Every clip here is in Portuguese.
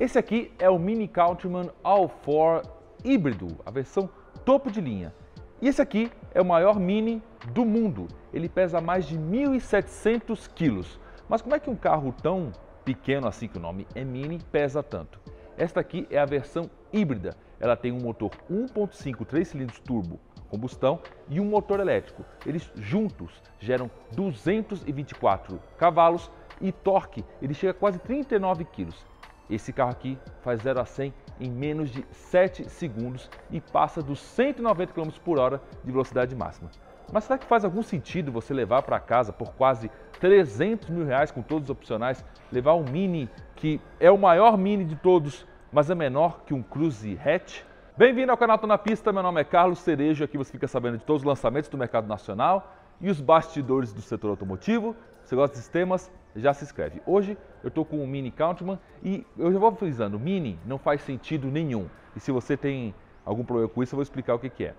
Esse aqui é o Mini Countryman All4 híbrido, a versão topo de linha. E esse aqui é o maior Mini do mundo. Ele pesa mais de 1.700 quilos. Mas como é que um carro tão pequeno assim que o nome é Mini pesa tanto? Esta aqui é a versão híbrida. Ela tem um motor 1.5 3 cilindros turbo combustão e um motor elétrico. Eles juntos geram 224 cavalos e torque. Ele chega a quase 39 quilos. Esse carro aqui faz 0 a 100 em menos de 7 segundos e passa dos 190 km por hora de velocidade máxima. Mas será que faz algum sentido você levar para casa por quase 300 mil reais com todos os opcionais, levar um Mini que é o maior Mini de todos, mas é menor que um Cruze Hatch? Bem-vindo ao canal Tô na Pista, meu nome é Carlos Cerejo, aqui você fica sabendo de todos os lançamentos do mercado nacional e os bastidores do setor automotivo. Você gosta de sistemas? já se inscreve. Hoje eu estou com o Mini Countman e eu já vou frisando, Mini não faz sentido nenhum. E se você tem algum problema com isso, eu vou explicar o que, que é.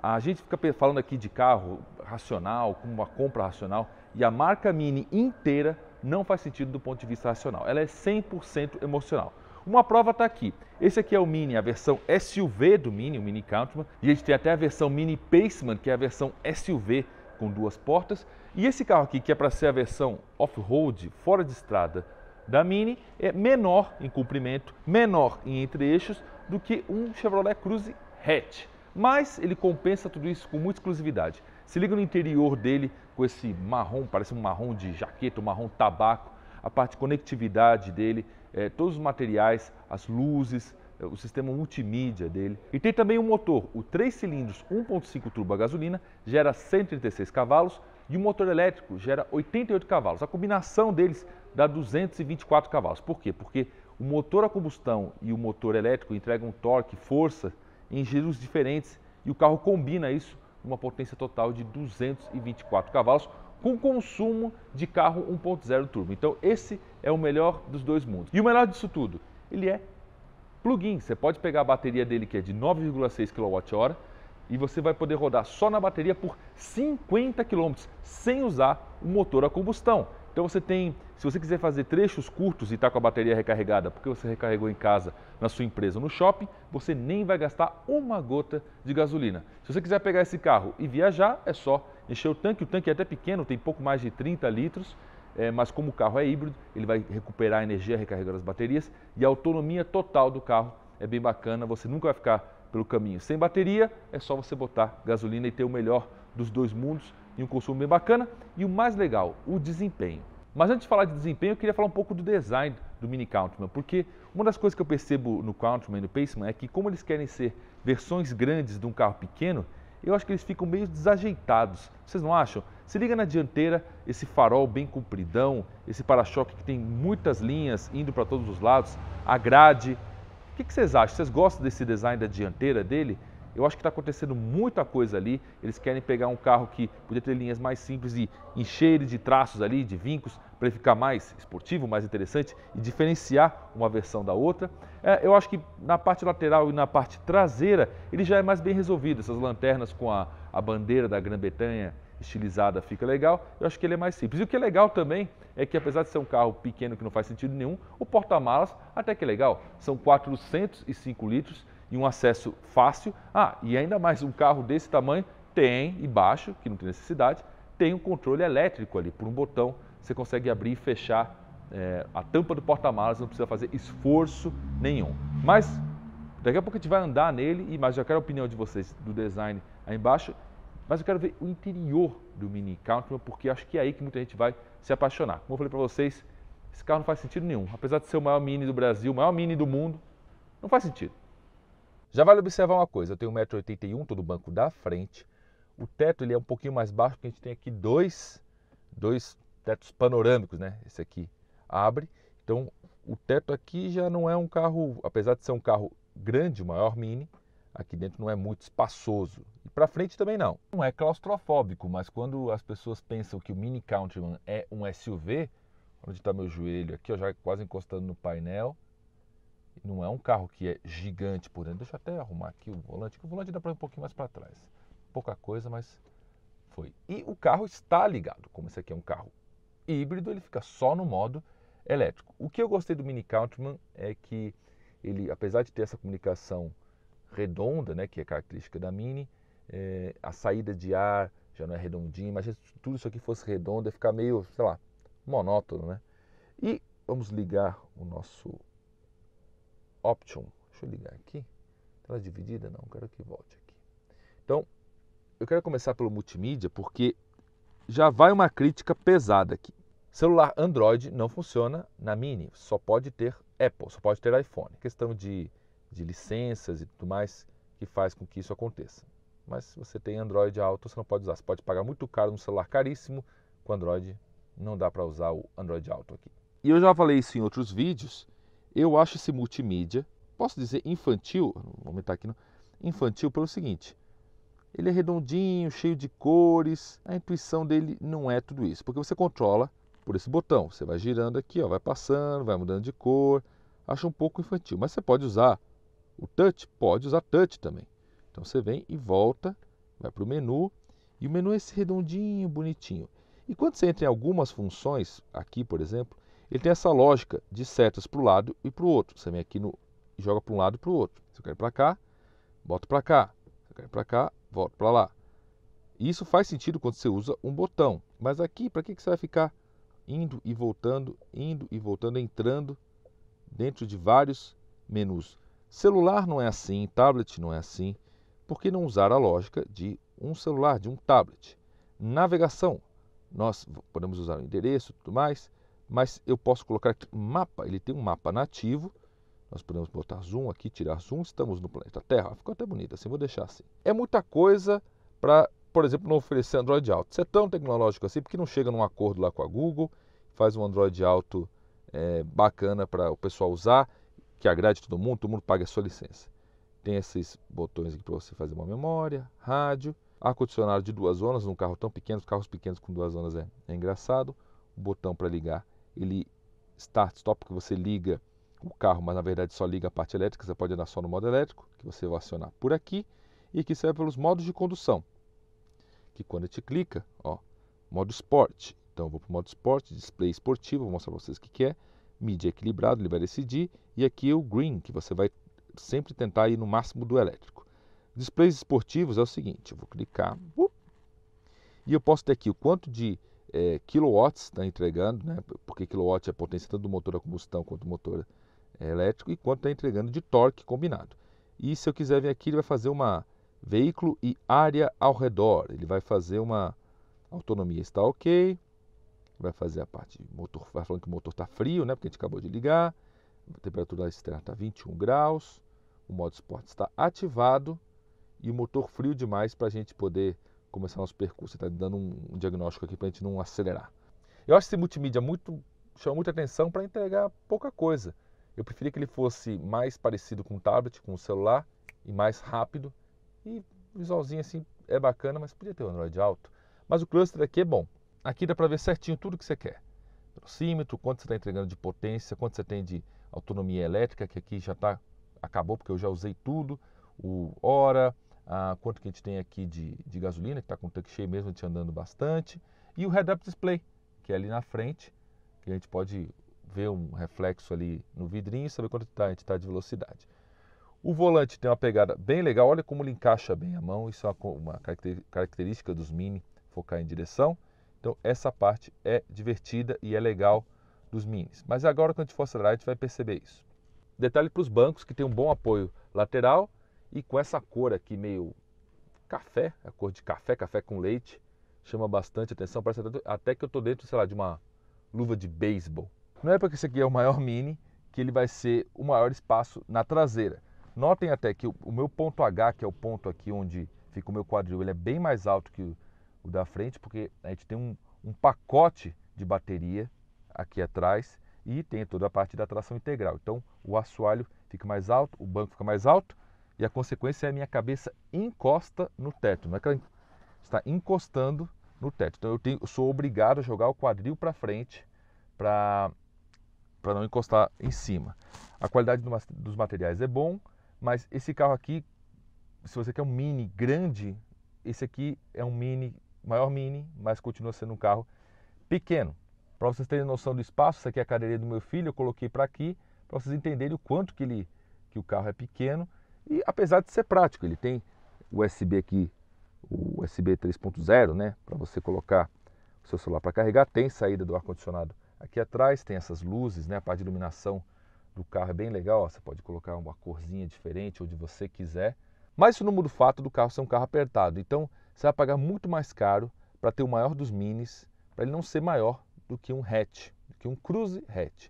A gente fica falando aqui de carro racional, com uma compra racional, e a marca Mini inteira não faz sentido do ponto de vista racional. Ela é 100% emocional. Uma prova está aqui. Esse aqui é o Mini, a versão SUV do Mini, o Mini Countman, e a gente tem até a versão Mini Paceman, que é a versão SUV com duas portas. E esse carro aqui, que é para ser a versão off-road, fora de estrada, da Mini, é menor em comprimento, menor em entre-eixos do que um Chevrolet Cruze hatch. Mas ele compensa tudo isso com muita exclusividade. Se liga no interior dele com esse marrom, parece um marrom de jaqueta, um marrom tabaco, a parte de conectividade dele, é, todos os materiais, as luzes, é, o sistema multimídia dele. E tem também um motor, o 3 cilindros 1.5 turbo a gasolina, gera 136 cavalos, e o motor elétrico gera 88 cavalos. A combinação deles dá 224 cavalos. Por quê? Porque o motor a combustão e o motor elétrico entregam torque, força em giros diferentes e o carro combina isso numa potência total de 224 cavalos com consumo de carro 1.0 turbo. Então esse é o melhor dos dois mundos. E o melhor disso tudo, ele é Plug-in, você pode pegar a bateria dele que é de 9,6 kWh e você vai poder rodar só na bateria por 50 km sem usar o motor a combustão. Então você tem, se você quiser fazer trechos curtos e está com a bateria recarregada, porque você recarregou em casa, na sua empresa, no shopping, você nem vai gastar uma gota de gasolina. Se você quiser pegar esse carro e viajar, é só encher o tanque. O tanque é até pequeno, tem pouco mais de 30 litros é, mas como o carro é híbrido, ele vai recuperar a energia recarregando as baterias e a autonomia total do carro é bem bacana, você nunca vai ficar pelo caminho sem bateria, é só você botar gasolina e ter o melhor dos dois mundos e um consumo bem bacana. E o mais legal, o desempenho. Mas antes de falar de desempenho, eu queria falar um pouco do design do Mini Countryman, porque uma das coisas que eu percebo no Countryman e no Paceman é que como eles querem ser versões grandes de um carro pequeno, eu acho que eles ficam meio desajeitados. Vocês não acham? Se liga na dianteira, esse farol bem compridão, esse para-choque que tem muitas linhas indo para todos os lados, a grade. O que, que vocês acham? Vocês gostam desse design da dianteira dele? Eu acho que está acontecendo muita coisa ali. Eles querem pegar um carro que podia ter linhas mais simples e encher ele de traços ali, de vincos, para ele ficar mais esportivo, mais interessante e diferenciar uma versão da outra. É, eu acho que na parte lateral e na parte traseira ele já é mais bem resolvido. Essas lanternas com a, a bandeira da Grã-Bretanha estilizada fica legal. Eu acho que ele é mais simples. E o que é legal também é que apesar de ser um carro pequeno que não faz sentido nenhum, o porta-malas até que é legal. São 405 litros e um acesso fácil. Ah, e ainda mais um carro desse tamanho tem, e baixo, que não tem necessidade, tem um controle elétrico ali. Por um botão você consegue abrir e fechar é, a tampa do porta-malas, não precisa fazer esforço nenhum. Mas daqui a pouco a gente vai andar nele, e mas já quero a opinião de vocês do design aí embaixo. Mas eu quero ver o interior do Mini Countryman, porque acho que é aí que muita gente vai se apaixonar. Como eu falei para vocês, esse carro não faz sentido nenhum. Apesar de ser o maior Mini do Brasil, o maior Mini do mundo, não faz sentido. Já vale observar uma coisa, eu tenho 1,81m, todo banco da frente. O teto ele é um pouquinho mais baixo, porque a gente tem aqui dois, dois tetos panorâmicos, né? Esse aqui abre. Então, o teto aqui já não é um carro, apesar de ser um carro grande, maior mini, aqui dentro não é muito espaçoso. E para frente também não. Não é claustrofóbico, mas quando as pessoas pensam que o Mini Countryman é um SUV, onde está meu joelho aqui, ó, já quase encostando no painel, não é um carro que é gigante por dentro. Deixa eu até arrumar aqui o volante, que o volante dá para um pouquinho mais para trás. Pouca coisa, mas foi. E o carro está ligado. Como esse aqui é um carro híbrido, ele fica só no modo elétrico. O que eu gostei do Mini Countryman é que ele, apesar de ter essa comunicação redonda, né, que é característica da Mini, é, a saída de ar já não é redondinha. Imagina se tudo isso aqui fosse redondo, ia ficar meio, sei lá, monótono, né? E vamos ligar o nosso Option. Deixa eu ligar aqui. Tela dividida? Não, quero que volte aqui. Então, eu quero começar pelo multimídia porque já vai uma crítica pesada aqui. Celular Android não funciona na Mini, só pode ter Apple, só pode ter iPhone. Questão de, de licenças e tudo mais que faz com que isso aconteça. Mas se você tem Android alto, você não pode usar. Você pode pagar muito caro num celular caríssimo, com Android não dá para usar o Android alto aqui. E eu já falei isso em outros vídeos, eu acho esse multimídia, posso dizer infantil, vou aumentar aqui, não, infantil pelo seguinte: ele é redondinho, cheio de cores, a intuição dele não é tudo isso, porque você controla por esse botão, você vai girando aqui, ó, vai passando, vai mudando de cor, Acho um pouco infantil, mas você pode usar o touch, pode usar touch também. Então você vem e volta, vai para o menu, e o menu é esse redondinho, bonitinho. E quando você entra em algumas funções, aqui por exemplo, ele tem essa lógica de setas para o lado e para o outro. Você vem aqui no, e joga para um lado e para o outro. Se eu quero ir para cá, boto para cá. Se eu quero ir para cá, volto para lá. E isso faz sentido quando você usa um botão. Mas aqui, para que, que você vai ficar indo e voltando, indo e voltando, entrando dentro de vários menus? Celular não é assim, tablet não é assim. Por que não usar a lógica de um celular, de um tablet? Navegação. Nós podemos usar o endereço e tudo mais mas eu posso colocar aqui mapa, ele tem um mapa nativo, nós podemos botar zoom aqui, tirar zoom, estamos no planeta Terra, ficou até bonito assim, vou deixar assim. É muita coisa para, por exemplo, não oferecer Android Auto. Ser é tão tecnológico assim, porque não chega num acordo lá com a Google, faz um Android Auto é, bacana para o pessoal usar, que agrade todo mundo, todo mundo paga a sua licença. Tem esses botões aqui para você fazer uma memória, rádio, ar-condicionado de duas zonas num carro tão pequeno, carros pequenos com duas zonas é, é engraçado, Um botão para ligar ele start-stop, que você liga o carro, mas na verdade só liga a parte elétrica, você pode andar só no modo elétrico, que você vai acionar por aqui, e que serve pelos modos de condução, que quando a gente clica, ó, modo esporte, então eu vou para o modo esporte, display esportivo, vou mostrar para vocês o que, que é, mídia equilibrado, ele vai decidir, e aqui é o green, que você vai sempre tentar ir no máximo do elétrico. Displays esportivos é o seguinte, eu vou clicar, uh, e eu posso ter aqui o quanto de é, kilowatts está entregando, né? porque kilowatt é a potência tanto do motor a combustão quanto do motor é, elétrico, e quanto está entregando de torque combinado. E se eu quiser vir aqui, ele vai fazer uma veículo e área ao redor. Ele vai fazer uma autonomia está ok, vai fazer a parte motor, vai falando que o motor está frio, né? porque a gente acabou de ligar, a temperatura externa está 21 graus, o modo esporte está ativado e o motor frio demais para a gente poder começar nosso percurso. Está dando um diagnóstico aqui para a gente não acelerar. Eu acho esse multimídia muito chama muita atenção para entregar pouca coisa. Eu preferia que ele fosse mais parecido com o tablet, com o celular e mais rápido. E visualzinho assim é bacana, mas podia ter o Android alto. Mas o cluster aqui é bom. Aqui dá para ver certinho tudo que você quer. Velocímetro, quanto você está entregando de potência, quanto você tem de autonomia elétrica, que aqui já está acabou porque eu já usei tudo. O hora, ah, quanto que a gente tem aqui de, de gasolina, que está com o tanque cheio mesmo, a gente andando bastante, e o head-up display, que é ali na frente, que a gente pode ver um reflexo ali no vidrinho e saber quanto tá, a gente está de velocidade. O volante tem uma pegada bem legal, olha como ele encaixa bem a mão, isso é uma característica dos Mini, focar em direção. Então essa parte é divertida e é legal dos Minis. Mas agora quando a gente for acelerar a gente vai perceber isso. Detalhe para os bancos que tem um bom apoio lateral e com essa cor aqui meio café, a cor de café, café com leite, chama bastante atenção. Parece até que eu estou dentro, sei lá, de uma luva de beisebol. Não é porque esse aqui é o maior Mini que ele vai ser o maior espaço na traseira. Notem até que o meu ponto H, que é o ponto aqui onde fica o meu quadril, ele é bem mais alto que o, o da frente, porque a gente tem um, um pacote de bateria aqui atrás e tem toda a parte da tração integral. Então o assoalho fica mais alto, o banco fica mais alto, e a consequência é a minha cabeça encosta no teto. Não é que ela está encostando no teto. Então eu, tenho, eu sou obrigado a jogar o quadril para frente para não encostar em cima. A qualidade do, dos materiais é bom, mas esse carro aqui, se você quer um mini grande, esse aqui é um mini, maior mini, mas continua sendo um carro pequeno. Para vocês terem noção do espaço, essa aqui é a cadeirinha do meu filho, eu coloquei para aqui, para vocês entenderem o quanto que, ele, que o carro é pequeno e apesar de ser prático, ele tem USB aqui, o USB 3.0, né, para você colocar o seu celular para carregar, tem saída do ar condicionado aqui atrás, tem essas luzes, né, a parte de iluminação do carro é bem legal, ó, você pode colocar uma corzinha diferente onde você quiser. Mas isso não muda o fato do carro ser um carro apertado, então você vai pagar muito mais caro para ter o maior dos minis, para ele não ser maior do que um hatch, do que um cruze hatch.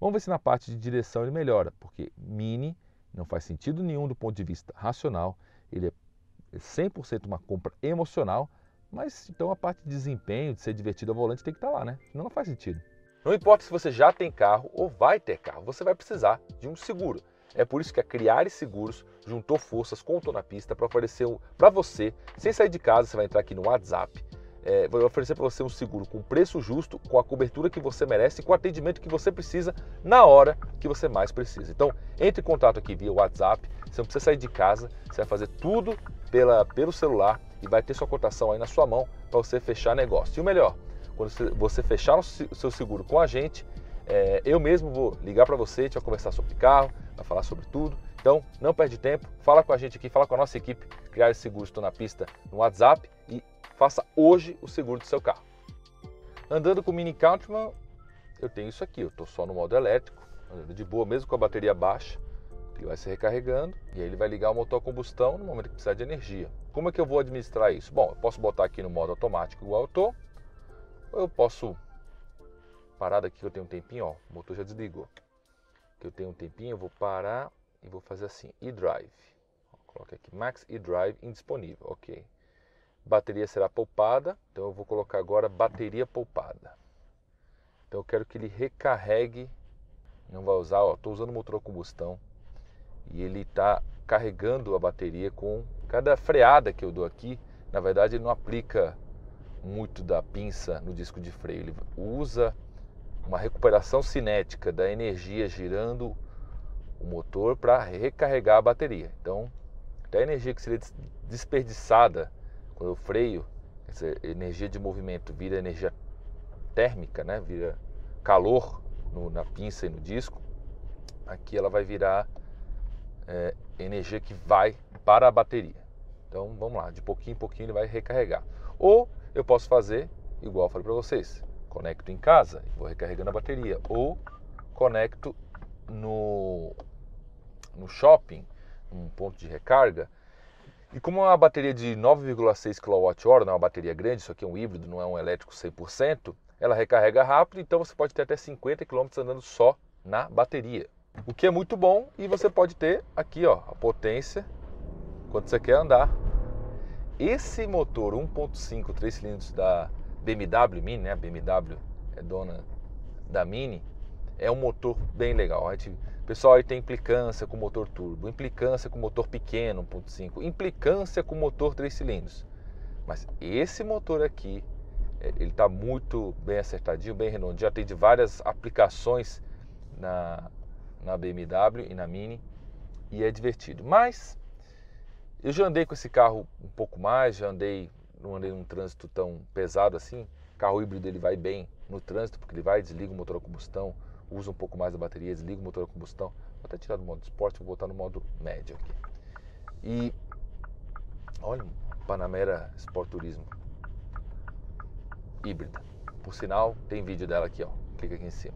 Vamos ver se na parte de direção ele melhora, porque mini não faz sentido nenhum do ponto de vista racional, ele é 100% é uma compra emocional, mas então a parte de desempenho, de ser divertido ao volante tem que estar tá lá, né? Senão não faz sentido. Não importa se você já tem carro ou vai ter carro, você vai precisar de um seguro. É por isso que a Criares Seguros juntou forças com o Tô na Pista para oferecer um, para você, sem sair de casa, você vai entrar aqui no WhatsApp é, vai oferecer para você um seguro com preço justo, com a cobertura que você merece e com o atendimento que você precisa na hora que você mais precisa. Então, entre em contato aqui via WhatsApp, você não precisa sair de casa, você vai fazer tudo pela, pelo celular e vai ter sua cotação aí na sua mão para você fechar negócio. E o melhor, quando você fechar o seu seguro com a gente, é, eu mesmo vou ligar para você, a gente vai conversar sobre carro, vai falar sobre tudo. Então, não perde tempo, fala com a gente aqui, fala com a nossa equipe, criar seguros estou na pista no WhatsApp Faça hoje o seguro do seu carro. Andando com o Mini Countryman, eu tenho isso aqui. Eu estou só no modo elétrico, andando de boa, mesmo com a bateria baixa. Ele vai se recarregando e aí ele vai ligar o motor a combustão no momento que precisar de energia. Como é que eu vou administrar isso? Bom, eu posso botar aqui no modo automático igual eu estou, ou eu posso parar daqui que eu tenho um tempinho, ó, o motor já desligou. Que eu tenho um tempinho, eu vou parar e vou fazer assim, e-drive. Coloca aqui Max e-drive indisponível, ok bateria será poupada, então eu vou colocar agora bateria poupada. Então eu quero que ele recarregue, não vai usar, ó, estou usando o motor a combustão e ele está carregando a bateria com cada freada que eu dou aqui. Na verdade, ele não aplica muito da pinça no disco de freio, ele usa uma recuperação cinética da energia girando o motor para recarregar a bateria. Então, até a energia que seria desperdiçada quando eu freio, essa energia de movimento vira energia térmica, né? vira calor no, na pinça e no disco. Aqui ela vai virar é, energia que vai para a bateria. Então vamos lá, de pouquinho em pouquinho ele vai recarregar. Ou eu posso fazer igual eu falei para vocês: conecto em casa e vou recarregando a bateria. Ou conecto no, no shopping, um ponto de recarga, e como é uma bateria de 9,6 kWh, não é uma bateria grande, isso aqui é um híbrido, não é um elétrico 100%, ela recarrega rápido, então você pode ter até 50 km andando só na bateria. O que é muito bom e você pode ter aqui ó, a potência quando você quer andar. Esse motor 1.5 3 cilindros da BMW Mini, né? A BMW é dona da Mini, é um motor bem legal. A gente pessoal aí tem implicância com motor turbo, implicância com motor pequeno 1.5, implicância com motor 3 cilindros. Mas esse motor aqui, é, ele está muito bem acertadinho, bem redondinho, já tem de várias aplicações na, na BMW e na Mini e é divertido. Mas eu já andei com esse carro um pouco mais, já andei, não andei num trânsito tão pesado assim. O carro híbrido ele vai bem no trânsito porque ele vai desliga o motor a combustão usa um pouco mais a bateria, desliga o motor a combustão. Vou até tirar do modo esporte, vou botar no modo médio aqui. E olha, Panamera Sport Turismo híbrida. Por sinal, tem vídeo dela aqui, ó. Clica aqui em cima.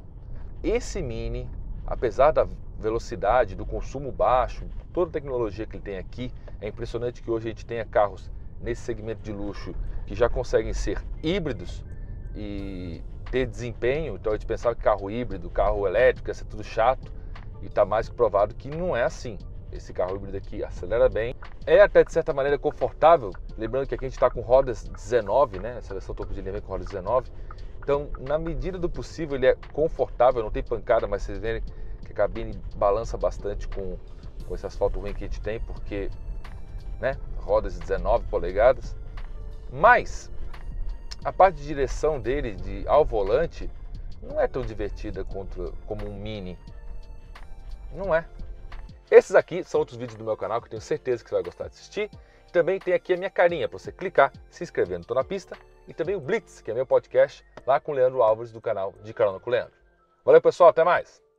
Esse Mini, apesar da velocidade, do consumo baixo, toda a tecnologia que ele tem aqui, é impressionante que hoje a gente tenha carros nesse segmento de luxo que já conseguem ser híbridos e ter desempenho, então a gente pensava que carro híbrido, carro elétrico, ia ser tudo chato, e está mais que provado que não é assim. Esse carro híbrido aqui acelera bem, é até de certa maneira confortável, lembrando que aqui a gente está com rodas 19, né? Essa versão topo de linha vem com rodas 19, então na medida do possível ele é confortável, não tem pancada, mas vocês verem que a cabine balança bastante com, com esse asfalto ruim que a gente tem, porque, né? Rodas 19 polegadas, mas a parte de direção dele de, ao volante não é tão divertida contra, como um Mini. Não é. Esses aqui são outros vídeos do meu canal que eu tenho certeza que você vai gostar de assistir. Também tem aqui a minha carinha para você clicar, se inscrever no Tô na Pista e também o Blitz, que é meu podcast, lá com o Leandro Alves do canal De Carona com o Leandro. Valeu pessoal, até mais!